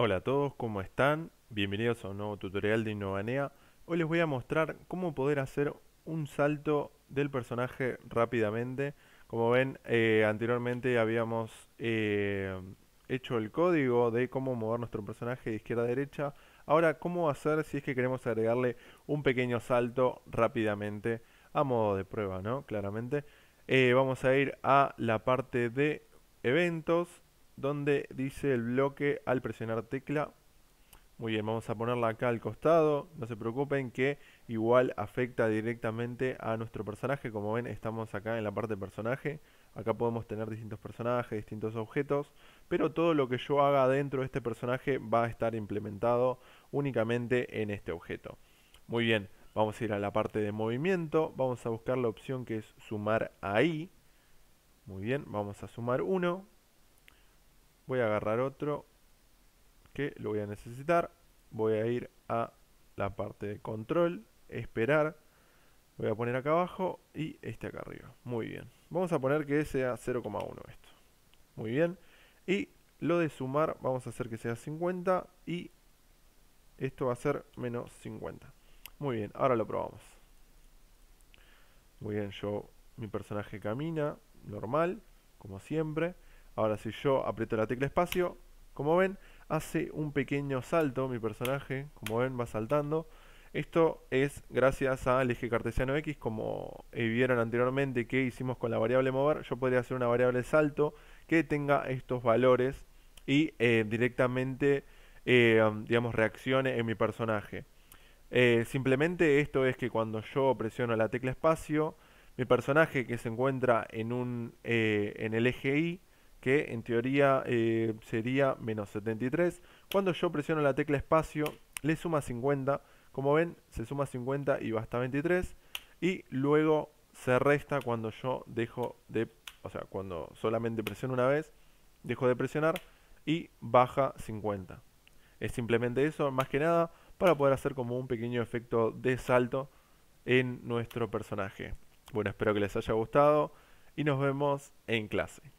Hola a todos, ¿cómo están? Bienvenidos a un nuevo tutorial de Innovanea. Hoy les voy a mostrar cómo poder hacer un salto del personaje rápidamente. Como ven, eh, anteriormente habíamos eh, hecho el código de cómo mover nuestro personaje de izquierda a derecha. Ahora, ¿cómo hacer si es que queremos agregarle un pequeño salto rápidamente a modo de prueba, ¿no? Claramente. Eh, vamos a ir a la parte de eventos donde dice el bloque al presionar tecla. Muy bien, vamos a ponerla acá al costado. No se preocupen que igual afecta directamente a nuestro personaje. Como ven, estamos acá en la parte de personaje. Acá podemos tener distintos personajes, distintos objetos, pero todo lo que yo haga dentro de este personaje va a estar implementado únicamente en este objeto. Muy bien, vamos a ir a la parte de movimiento, vamos a buscar la opción que es sumar ahí. Muy bien, vamos a sumar uno Voy a agarrar otro que lo voy a necesitar. Voy a ir a la parte de control, esperar. Voy a poner acá abajo y este acá arriba. Muy bien. Vamos a poner que sea 0,1 esto. Muy bien. Y lo de sumar vamos a hacer que sea 50 y esto va a ser menos 50. Muy bien, ahora lo probamos. Muy bien, yo, mi personaje camina normal, como siempre. Ahora si yo aprieto la tecla espacio, como ven, hace un pequeño salto mi personaje, como ven va saltando. Esto es gracias al eje cartesiano X, como eh, vieron anteriormente que hicimos con la variable mover, yo podría hacer una variable salto que tenga estos valores y eh, directamente, eh, um, digamos, reaccione en mi personaje. simplemente esto es que cuando yo presiono la tecla espacio, mi personaje que se encuentra en, un, en el eje Y que en teoría eh, sería menos 73. Cuando yo presiono la tecla espacio, le suma 50. Como ven, se suma 50 y va hasta 23. Y luego se resta cuando yo dejo de... O sea, cuando solamente presiono una vez, dejo de presionar y baja 50. Es simplemente eso, más que nada, para poder hacer como un pequeño efecto de salto en nuestro personaje. Bueno, espero que les haya gustado y nos vemos en clase.